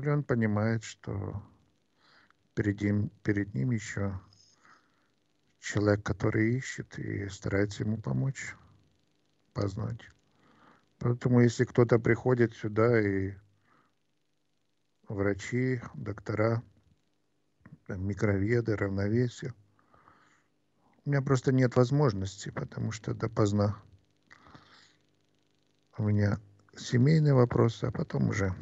Или он понимает, что перед ним, перед ним еще человек, который ищет и старается ему помочь познать. Поэтому если кто-то приходит сюда и врачи, доктора, микроведы, равновесие, у меня просто нет возможности, потому что допоздна. У меня семейный вопрос, а потом уже